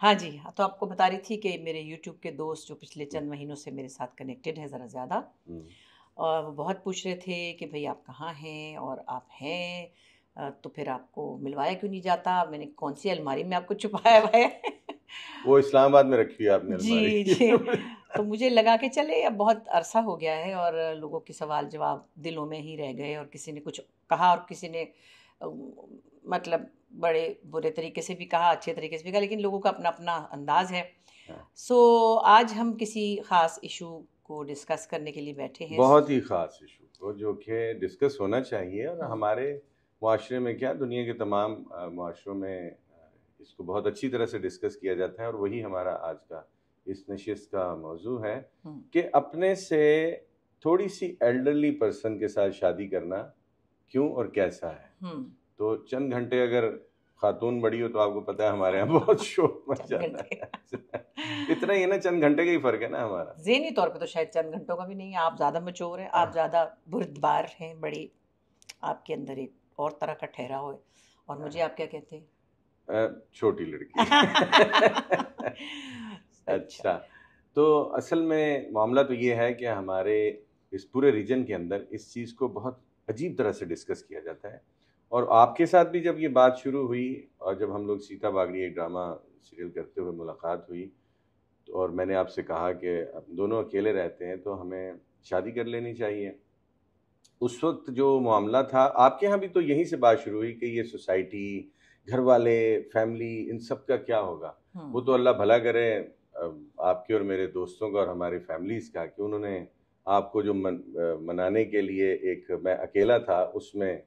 हाँ जी हाँ तो आपको बता रही थी कि मेरे YouTube के दोस्त जो पिछले चंद हम्म। महीनों से मेरे साथ कनेक्टेड है ज़रा ज़्यादा हम्म। और वो बहुत पूछ रहे थे कि भाई आप कहाँ हैं और आप हैं तो फिर आपको मिलवाया क्यों नहीं जाता मैंने कौन सी अलमारी में आपको छुपाया हुआ है वो इस्लामाबाद में रखी है आपने जी जी तो मुझे लगा के चले अब बहुत अरसा हो गया है और लोगों के सवाल जवाब दिलों में ही रह गए और किसी ने कुछ कहा और किसी ने मतलब बड़े बुरे तरीके से भी कहा अच्छे तरीके से भी कहा लेकिन लोगों का अपना अपना अंदाज है सो हाँ। so, आज हम किसी खास इशू को डिस्कस करने के लिए बैठे हैं बहुत ही खास इशू को जो कि डिस्कस होना चाहिए और हाँ। हमारे माशरे में क्या दुनिया के तमाम माशरों में इसको बहुत अच्छी तरह से डिस्कस किया जाता है और वही हमारा आज का इस नशस्त का मौजू है हम्म। कि अपने से थोड़ी सी एल्डरली पर्सन के साथ शादी करना क्यों और कैसा है हम्म। तो चंद घंटे अगर खातून बड़ी हो तो आपको पता है हमारे यहाँ बहुत शोर मच जाता है इतना ही है ना चंद घंटे का ही फर्क है ना हमारा जहनी तौर पे तो शायद चंद घंटों का भी नहीं है आप ज़्यादा मचोर हैं आप हाँ। ज़्यादा बुरदबार हैं बड़ी आपके अंदर एक और तरह का ठहरा हो और हाँ। मुझे आप क्या कहते हैं छोटी लड़की अच्छा तो असल में मामला तो ये है कि हमारे इस पूरे रीजन के अंदर इस चीज़ को बहुत अजीब तरह से डिस्कस किया जाता है और आपके साथ भी जब ये बात शुरू हुई और जब हम लोग सीता बागड़ी एक ड्रामा सीरियल करते हुए मुलाकात हुई तो और मैंने आपसे कहा कि दोनों अकेले रहते हैं तो हमें शादी कर लेनी चाहिए उस वक्त जो मामला था आपके यहाँ भी तो यहीं से बात शुरू हुई कि ये सोसाइटी घर वाले फैमिली इन सब का क्या होगा हम्म। वो तो अल्लाह भला करे आपके और मेरे दोस्तों का और हमारी फैमिलीज़ का कि उन्होंने आपको जो मन, मनाने के लिए एक मैं अकेला था उसमें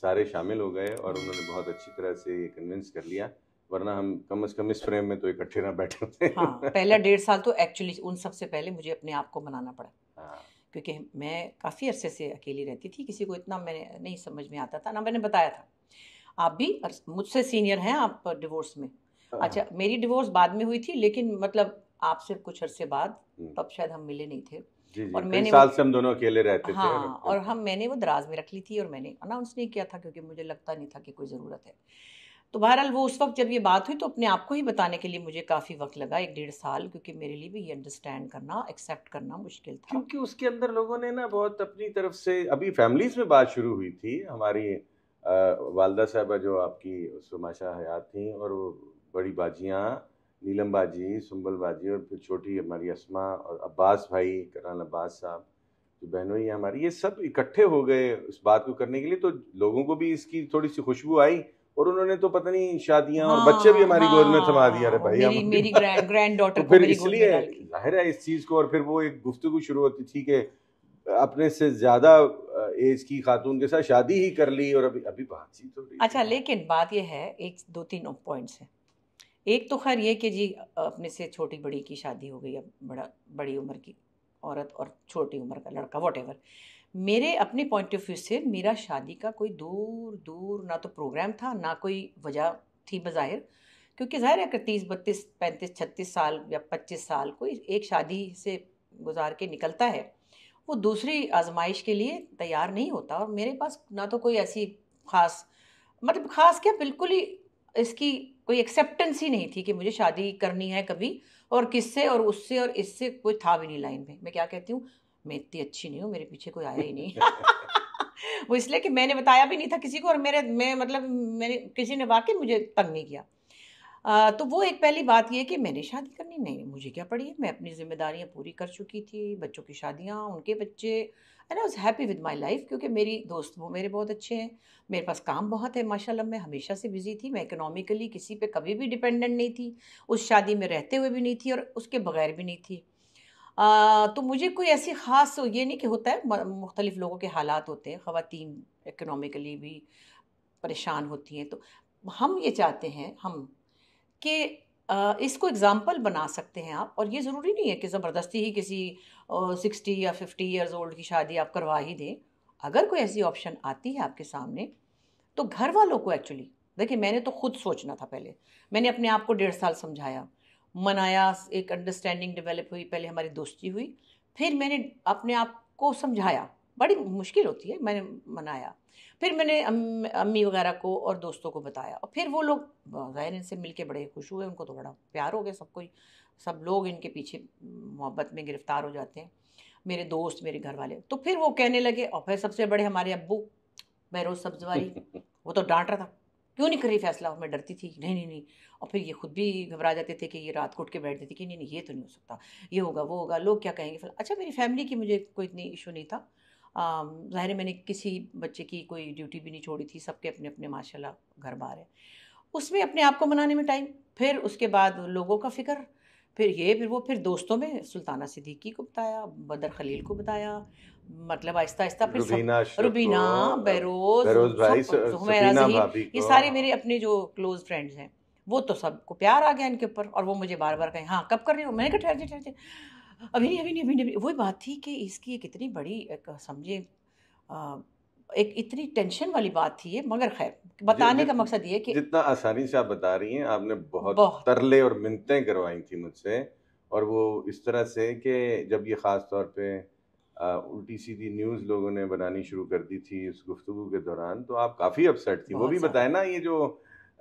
सारे शामिल हो गए और उन्होंने बहुत अच्छी तरह से ये कन्विंस कर लिया वरना हम कम से कम इस फ्रेम में तो इकट्ठे ना बैठे होते हाँ पहला डेढ़ साल तो एक्चुअली उन सबसे पहले मुझे अपने आप को मनाना पड़ा हाँ। क्योंकि मैं काफ़ी अरसे से अकेली रहती थी किसी को इतना मैंने नहीं समझ में आता था ना मैंने बताया था आप भी मुझसे सीनियर हैं आप डिवोर्स में हाँ। अच्छा मेरी डिवोर्स बाद में हुई थी लेकिन मतलब आपसे कुछ अरसे बाद हम्म। तब शायद हम मिले नहीं थे और तो मैंने साल से हम दोनों अकेले रहते हाँ, थे और, और हम मैंने वो दराज में रख ली थी और मैंने अनाउंस नहीं किया था क्योंकि मुझे लगता नहीं था कि कोई ज़रूरत है तो बहरहाल वो उस वक्त जब ये बात हुई तो अपने आप को ही बताने के लिए मुझे काफ़ी वक्त लगा एक डेढ़ साल क्योंकि मेरे लिए भी ये अंडरस्टैंड करना एक्सेप्ट करना मुश्किल था क्योंकि उसके अंदर लोगों ने ना बहुत अपनी तरफ से अभी फैमिलीज में बात शुरू हुई थी हमारी वालदा साहबा जो आपकी सुमाशा हयात थी और वो बड़ी बाजियाँ नीलम बाजी सुम्बल बाजी और फिर छोटी हमारी असमा और अब्बास भाई करान अब्बास साहब जो बहनों ही हमारी ये सब इकट्ठे हो गए उस बात को करने के लिए तो लोगों को भी इसकी थोड़ी सी खुशबू आई और उन्होंने तो पता नहीं शादियां हाँ, और बच्चे भी हाँ, हमारी हाँ, गोद में थमा दिया रे हाँ, भाई मेरी, मेरी ग्रैंड डॉटर तो फिर इसलिए जाहिर है इस चीज़ को और फिर वो एक गुफ्तगु शुरू होती थी कि अपने से ज्यादा एज की खातून के साथ शादी ही कर ली और अभी अभी बातचीत हो रही अच्छा लेकिन बात यह है एक दो तीन पॉइंट्स है एक तो खैर ये कि जी अपने से छोटी बड़ी की शादी हो गई अब बड़ा बड़ी उम्र की औरत और छोटी उम्र का लड़का वॉट मेरे अपने पॉइंट ऑफ व्यू से मेरा शादी का कोई दूर दूर ना तो प्रोग्राम था ना कोई वजह थी बज़ाहिर क्योंकि ज़ाहिर है तीस बत्तीस पैंतीस छत्तीस साल या पच्चीस साल कोई एक शादी से गुजार के निकलता है वो दूसरी आजमाइश के लिए तैयार नहीं होता और मेरे पास ना तो कोई ऐसी ख़ास मतलब ख़ास क्या बिल्कुल ही इसकी कोई एक्सेप्टेंस ही नहीं थी कि मुझे शादी करनी है कभी और किससे और उससे और इससे कोई था भी नहीं लाइन में मैं क्या कहती हूँ मैं इतनी अच्छी नहीं हूँ मेरे पीछे कोई आया ही नहीं वो इसलिए कि मैंने बताया भी नहीं था किसी को और मेरे मैं मतलब मैंने किसी ने वाकई मुझे तंग नहीं किया आ, तो वो एक पहली बात ये कि मैंने शादी करनी नहीं मुझे क्या पड़ी है मैं अपनी जिम्मेदारियाँ पूरी कर चुकी थी बच्चों की शादियाँ उनके बच्चे and I was happy with my life क्योंकि मेरी दोस्त वो मेरे बहुत अच्छे हैं मेरे पास काम बहुत है माशाल्लाह मैं हमेशा से बिज़ी थी मैं इकोनॉमिकली किसी पे कभी भी डिपेंडेंट नहीं थी उस शादी में रहते हुए भी नहीं थी और उसके बगैर भी नहीं थी आ, तो मुझे कोई ऐसी ख़ास ये नहीं कि होता है मुख्तलिफ़ लोगों के हालात होते हैं ख़वातीन इकोनॉमिकली भी परेशान होती हैं तो हम ये चाहते हैं हम कि इसको एग्ज़ाम्पल बना सकते हैं आप और ये ज़रूरी नहीं है कि ज़बरदस्ती ही किसी सिक्सटी या फिफ्टी ईयर्स ओल्ड की शादी आप करवा ही दें अगर कोई ऐसी ऑप्शन आती है आपके सामने तो घर वालों को एक्चुअली देखिए मैंने तो खुद सोचना था पहले मैंने अपने आप को डेढ़ साल समझाया मनाया एक अंडरस्टैंडिंग डेवलप हुई पहले हमारी दोस्ती हुई फिर मैंने अपने आप को समझाया बड़ी मुश्किल होती है मैंने मनाया फिर मैंने अम, अम्मी वगैरह को और दोस्तों को बताया और फिर वो लोग ज़ाहिर इनसे मिल के बड़े खुश हुए उनको तो बड़ा प्यार हो गया सबको सब लोग इनके पीछे मोहब्बत में गिरफ्तार हो जाते हैं मेरे दोस्त मेरे घर वाले तो फिर वो कहने लगे और फिर सबसे बड़े हमारे अब्बू बहरोज सब्जवारी वो तो डांट रहा था क्यों नहीं कर रही फैसला मैं डरती थी नहीं नहीं नहीं और फिर ये खुद भी घबरा जाते थे कि ये रात को उठ के बैठ देती कि नहीं नहीं ये तो नहीं हो सकता ये होगा वो होगा लोग क्या कहेंगे फिर अच्छा मेरी फैमिली की मुझे कोई इतनी इशू नहीं था ज़ाहिर मैंने किसी बच्चे की कोई ड्यूटी भी नहीं छोड़ी थी सबके अपने अपने माशाल्लाह घर बार है उसमें अपने आप को मनाने में टाइम फिर उसके बाद लोगों का फ़िक्र फिर ये फिर वो फिर दोस्तों में सुल्ताना सिद्दीकी को बताया बदर खलील को बताया मतलब आहिस्ता आहिस्ता फिर रुबीना, रुबीना ये सारे मेरे अपने जो क्लोज फ्रेंड्स हैं वो तो सबको प्यार आ गया इनके ऊपर और वो मुझे बार बार कहें हाँ कब कर रही हो मैंने कहा ठहर जाए ठहर जाए अभी नहीं अभी नहीं अभी नहीं वही बात थी कि इसकी एक इतनी बड़ी एक समझिए एक इतनी टेंशन वाली बात थी ये मगर खैर बताने का मकसद ये कि जितना आसानी से आप बता रही हैं आपने बहुत, बहुत तरले और मिनतें करवाई थी मुझसे और वो इस तरह से कि जब ये ख़ास तौर पे आ, उल्टी सीधी न्यूज़ लोगों ने बनानी शुरू कर दी थी इस गुफ्तु के दौरान तो आप काफ़ी अपसेट थी वो भी बताए ना ये जो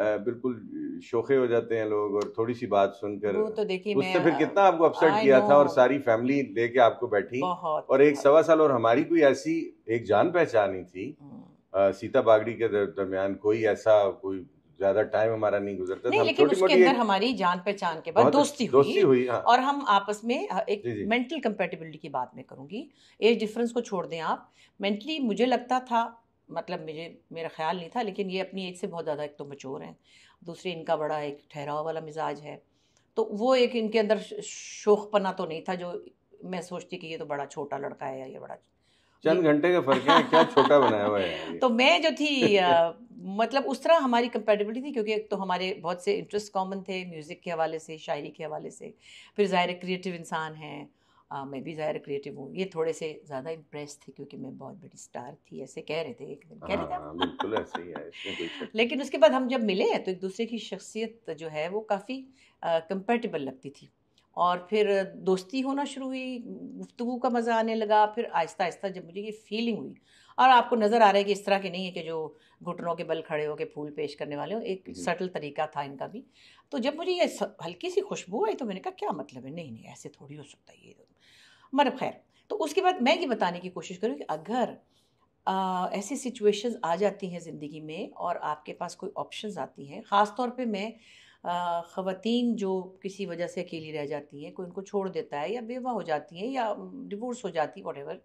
बिल्कुल शोखे हो जाते हैं लोग और थोड़ी सी बात सुनकर वो तो देखिए फिर कितना आपको अपसेट किया था और सारी फैमिली लेके आपको बैठी और एक सवा साल और हमारी कोई ऐसी एक जान पहचानी थी आ, हम्म। सीता बागड़ी के दरमियान कोई ऐसा कोई ज्यादा टाइम हमारा नहीं गुजरता था लेकिन उसके अंदर हमारी जान पहचान के बाद दोस्ती हुई, दोस्ती हुई हाँ। और हम आपस में एक मेंटल कंपेटेबिलिटी की बात मैं करूंगी एज डिफरेंस को छोड़ दें आप मेंटली मुझे लगता था मतलब मुझे मेरा ख्याल नहीं था लेकिन ये अपनी एज से बहुत ज़्यादा एक तो मचोर हैं दूसरी इनका बड़ा एक ठहराव वाला मिजाज है तो वो एक इनके अंदर शोख पना तो नहीं था जो मैं सोचती कि ये तो बड़ा छोटा लड़का है या ये बड़ा चंद घंटे का फर्क है क्या छोटा बनाया हुआ है तो मैं जो थी आ, मतलब उस तरह हमारी कंपेटिबिलिटी थी क्योंकि एक तो हमारे बहुत से इंटरेस्ट कॉमन थे म्यूज़िक के हवाले से शायरी के हवाले से फिर ज़ाहिर क्रिएटिव इंसान हैं आ, मैं भी ज़ाहिर क्रिएटिव हूँ ये थोड़े से ज़्यादा इम्प्रेस थे क्योंकि मैं बहुत बड़ी स्टार थी ऐसे कह रहे थे एक दिन कह रहे थे हाँ, बिल्कुल ऐसे ही है लेकिन उसके बाद हम जब मिले तो एक दूसरे की शख्सियत जो है वो काफ़ी कंपेटेबल लगती थी और फिर दोस्ती होना शुरू हुई गुफ्तु का मज़ा आने लगा फिर आहिस्ता आहिस्ता जब मुझे ये फीलिंग हुई और आपको नज़र आ रहा है कि इस तरह के नहीं है कि जो घुटनों के बल खड़े होकर फूल पेश करने वाले हो एक सटल हम्म। तरीका था इनका भी तो जब मुझे ये हल्की सी खुशबू आई तो मैंने कहा क्या मतलब है नहीं नहीं ऐसे थोड़ी हो सकता ये मर खैर तो उसके बाद मैं ये बताने की कोशिश करूँ कि अगर आ, ऐसी सिचुएशंस आ जाती हैं ज़िंदगी में और आपके पास कोई ऑप्शंस आती हैं ख़ास तौर पे मैं ख़वातीन जो किसी वजह से अकेली रह जाती हैं कोई उनको छोड़ देता है या बेवा हो जाती हैं या डिवोर्स हो जाती है वॉट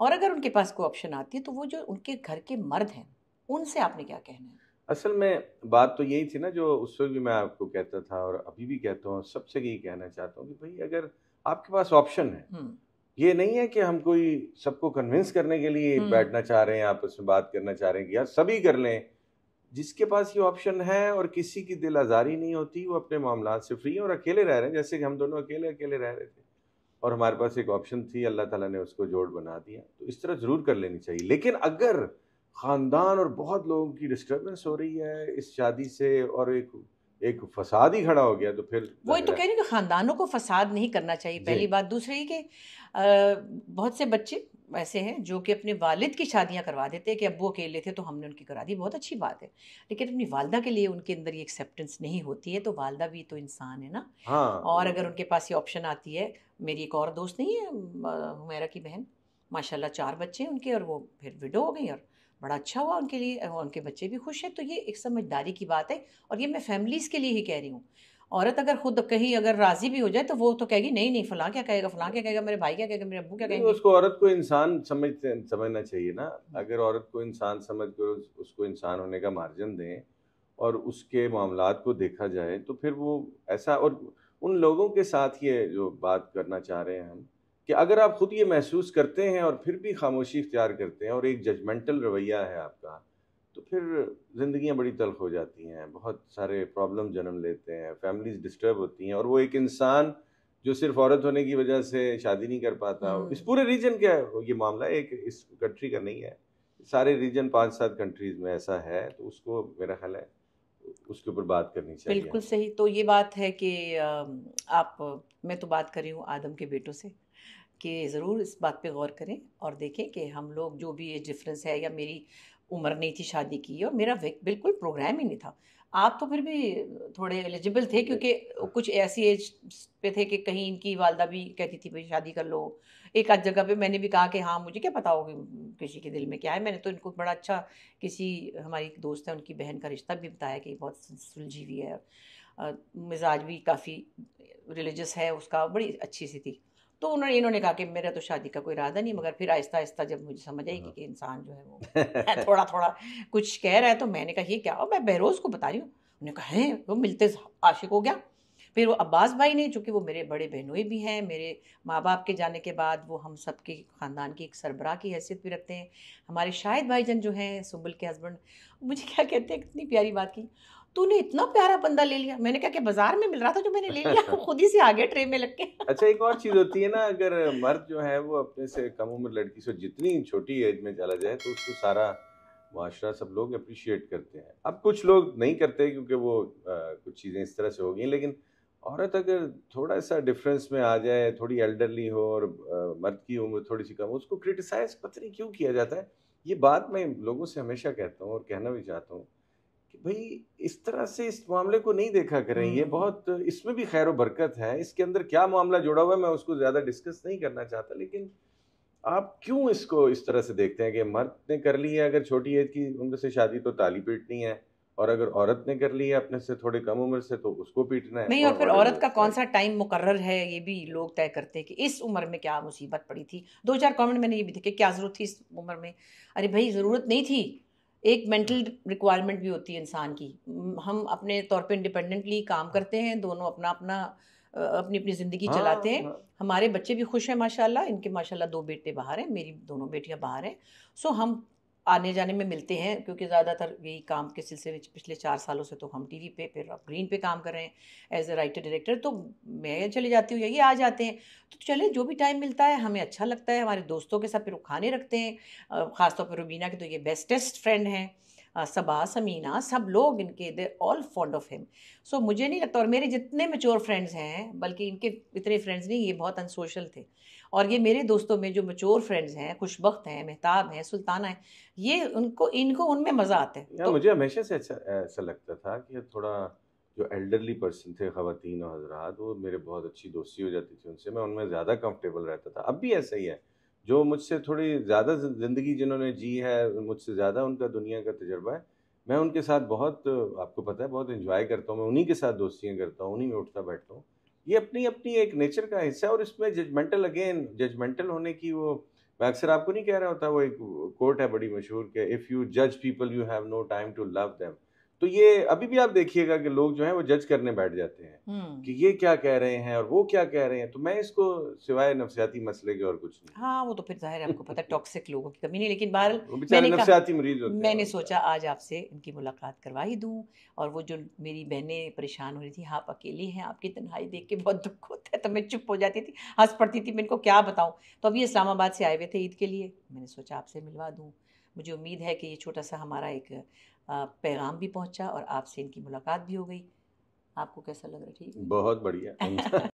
और अगर उनके पास कोई ऑप्शन आती है तो वो जो उनके घर के मर्द हैं उनसे आपने क्या कहना है असल में बात तो यही थी ना जो उस वक्त भी मैं आपको कहता था और अभी भी कहता हूँ सबसे यही कहना चाहता हूँ कि भाई अगर आपके पास ऑप्शन है हम्म। ये नहीं है कि हम कोई सबको कन्विंस करने के लिए हम्म। बैठना चाह रहे हैं आपस में बात करना चाह रहे हैं कि यार सभी कर लें जिसके पास ये ऑप्शन है और किसी की दिल आज़ारी नहीं होती वो अपने मामला से फ्री और अकेले रह रहे हैं जैसे कि हम दोनों अकेले अकेले रह रहे थे और हमारे पास एक ऑप्शन थी अल्लाह ताला ने उसको जोड़ बना दिया तो इस तरह ज़रूर कर लेनी चाहिए लेकिन अगर ख़ानदान और बहुत लोगों की डिस्टर्बेंस हो रही है इस शादी से और एक एक फसाद ही खड़ा हो गया तो फिर वो तो कह रही कि ख़ानदानों को फसाद नहीं करना चाहिए पहली बात दूसरी कि बहुत से बच्चे ऐसे हैं जो कि अपने वालिद की शादियां करवा देते हैं कि अब वो अकेले थे तो हमने उनकी करा दी बहुत अच्छी बात है लेकिन अपनी वालदा के लिए उनके अंदर ये एक्सेप्टेंस नहीं होती है तो वालदा भी तो इंसान है ना हाँ, और अगर उनके पास ये ऑप्शन आती है मेरी एक और दोस्त नहीं है हुमेरा की बहन माशाल्लाह चार बच्चे उनके और वो फिर विडो हो गई और बड़ा अच्छा हुआ उनके लिए उनके बच्चे भी खुश हैं तो ये एक समझदारी की बात है और ये मैं फैमिलीज़ के लिए ही कह रही हूँ औरत अगर खुद कहीं अगर राजी भी हो जाए तो वो तो कहेगी नहीं नहीं फलां क्या कहेगा फलां क्या कहेगा मेरे भाई क्या कहेगा मेरे अबू क्या कहेंगे उसको औरत को इंसान समझ समझना चाहिए ना अगर औरत को इंसान समझ कर उसको इंसान होने का मार्जिन दें और उसके मामला को देखा जाए तो फिर वो ऐसा और उन लोगों के साथ ये जो बात करना चाह रहे हैं हम कि अगर आप ख़ुद ये महसूस करते हैं और फिर भी खामोशी इख्तियार करते हैं और एक जजमेंटल रवैया है आपका तो फिर ज़िंदियाँ बड़ी तलख हो जाती हैं बहुत सारे प्रॉब्लम जन्म लेते हैं फैमिलीज डिस्टर्ब होती हैं और वो एक इंसान जो सिर्फ औरत होने की वजह से शादी नहीं कर पाता इस हम्म। पूरे रीजन का ये मामला एक इस कंट्री का नहीं है सारे रीजन पाँच सात कंट्रीज़ में ऐसा है तो उसको मेरा ख्याल है उसके ऊपर बात करनी चाहिए बिल्कुल सही तो ये बात है कि आप मैं तो बात कर रही हूँ आदम के बेटों से कि ज़रूर इस बात पे गौर करें और देखें कि हम लोग जो भी एज डिफरेंस है या मेरी उम्र नहीं थी शादी की और मेरा बिल्कुल प्रोग्राम ही नहीं था आप तो फिर भी थोड़े एलिजिबल थे क्योंकि कुछ ऐसी एज पे थे कि कहीं इनकी वालदा भी कहती थी भाई शादी कर लो एक आध जगह पे मैंने भी कहा कि हाँ मुझे क्या पता होगी किसी के दिल में क्या है मैंने तो इनको बड़ा अच्छा किसी हमारी एक दोस्त है उनकी बहन का रिश्ता भी बताया कि बहुत सुलझी हुई है मिजाज भी काफ़ी रिलीजस है उसका बड़ी अच्छी सी थी तो उन्होंने इन्होंने कहा कि मेरा तो शादी का कोई इरादा नहीं मगर फिर आहिस्ता आहिस्ता जब मुझे समझ आई कि हाँ। इंसान जो है वो थोड़ा थोड़ा कुछ कह रहा है तो मैंने कहा ये क्या और मैं बहरोज़ को बता रही हूँ उन्होंने कहा है वो मिलते आशिक हो गया फिर वो अब्बास भाई ने चूँकि वो मेरे बड़े बहनोई भी हैं मेरे माँ बाप के जाने के बाद वो हम सब के ख़ानदान की एक सरबराह की हैसियत भी रखते हैं हमारे शाहिद जन जो हैं सुबल के हस्बैंड मुझे क्या कहते हैं कितनी प्यारी बात की तूने इतना प्यारा बंदा ले लिया मैंने कहा कि बाजार में मिल रहा था जो मैंने ले लिया खुद ही से आगे ट्रे में लग के अच्छा एक और चीज होती है ना अगर मर्द जो है वो अपने से कम उम्र लड़की से जितनी छोटी एज में चला जाए तो उसको सारा माशरा सब लोग अप्रिशिएट करते हैं अब कुछ लोग नहीं करते क्योंकि वो आ, कुछ चीज़ें इस तरह से हो गई लेकिन औरत अगर थोड़ा सा डिफरेंस में आ जाए थोड़ी एल्डरली हो और आ, मर्द की उम्र थोड़ी सी कम हो उसको क्रिटिसाइज पता नहीं क्यों किया जाता है ये बात मैं लोगों से हमेशा कहता हूँ और कहना भी चाहता हूँ भाई इस तरह से इस मामले को नहीं देखा करें ये हम्म। बहुत इसमें भी खैर बरकत है इसके अंदर क्या मामला जुड़ा हुआ है मैं उसको ज़्यादा डिस्कस नहीं करना चाहता लेकिन आप क्यों इसको इस तरह से देखते हैं कि मर्द ने कर ली है अगर छोटी एज की उम्र से शादी तो ताली पीटनी है और अगर औरत ने कर ली है अपने से थोड़े कम उम्र से तो उसको पीटना है नहीं और, फिर औरत का कौन सा टाइम मुकर्र है ये भी लोग तय करते हैं कि इस उम्र में क्या मुसीबत पड़ी थी दो चार कमेंट मैंने ये भी देखे क्या ज़रूरत थी इस उम्र में अरे भाई ज़रूरत नहीं थी एक मेंटल रिक्वायरमेंट भी होती है इंसान की हम अपने तौर पे इंडिपेंडेंटली काम करते हैं दोनों अपना अपना अपनी अपनी ज़िंदगी हाँ, चलाते हैं हाँ। हमारे बच्चे भी खुश हैं माशाल्लाह इनके माशाल्लाह दो बेटे बाहर हैं मेरी दोनों बेटियां बाहर हैं सो हम आने जाने में मिलते हैं क्योंकि ज़्यादातर यही काम के सिलसिले में पिछले चार सालों से तो हम टीवी पे फिर ग्रीन पे काम कर रहे हैं एज ए राइटर डायरेक्टर तो मैं चले जाती हूँ या ये आ जाते हैं तो चले जो भी टाइम मिलता है हमें अच्छा लगता है हमारे दोस्तों के साथ फिर वो खाने रखते हैं ख़ासतौर पर रुबीना के तो ये बेस्टेस्ट फ्रेंड हैं सबा समीना सब लोग इनके they all fond of him so मुझे नहीं लगता और मेरे जितने मेच्योर फ्रेंड्स हैं बल्कि इनके इतने फ्रेंड्स नहीं ये बहुत अनसोशल थे और ये मेरे दोस्तों में जो मेच्योर फ्रेंड्स हैं खुशबक हैं मेहताब हैं सुल्ताना हैं ये उनको इनको उनमें मज़ा आता है तो, मुझे हमेशा से अच्छा ऐसा लगता था कि थोड़ा जो एल्डरली पर्सन थे खातन और हजरात वो मेरे बहुत अच्छी दोस्ती हो जाती थी उनसे मैं उनमें ज़्यादा कंफर्टेबल रहता था अब भी ऐसा ही है जो मुझसे थोड़ी ज़्यादा ज़िंदगी जिन्होंने जी है मुझसे ज़्यादा उनका दुनिया का तजर्बा है मैं उनके साथ बहुत आपको पता है बहुत इन्जॉय करता हूँ मैं उन्हीं के साथ दोस्तियाँ करता हूँ उन्हीं में उठता बैठता हूँ ये अपनी अपनी एक नेचर का हिस्सा है और इसमें जजमेंटल अगेन जजमेंटल होने की वो मैं अक्सर आपको नहीं कह रहा होता वो एक कोर्ट है बड़ी मशहूर के इफ़ यू जज people you have no time to love them तो ये अभी भी आप देखिएगा कि लोग जो है वो जज करने बैठ जाते हैं हम्म। कि ये क्या कह रहे हैं और वो क्या कह रहे हैं तो मैं इसको सिवाय नफसियाती मसले के और कुछ नहीं हाँ वो तो फिर जाहिर है आपको पता टॉक्सिक लोगों की कमी नहीं लेकिन बहरहाल नफसियाती मरीज होते मैंने सोचा आज आपसे इनकी मुलाकात करवा ही दूँ और वो जो मेरी बहनें परेशान हो रही थी आप अकेली हैं आपकी तनहाई देख के बहुत दुख होता है तो मैं चुप हो जाती थी हंस पड़ती थी मैं इनको क्या बताऊँ तो अभी इस्लामाबाद से आए हुए थे ईद के लिए मैंने सोचा आपसे मिलवा दूँ मुझे उम्मीद है कि ये छोटा सा हमारा एक पैगाम भी पहुंचा और आपसे इनकी मुलाकात भी हो गई आपको कैसा लग रहा है ठीक बहुत बढ़िया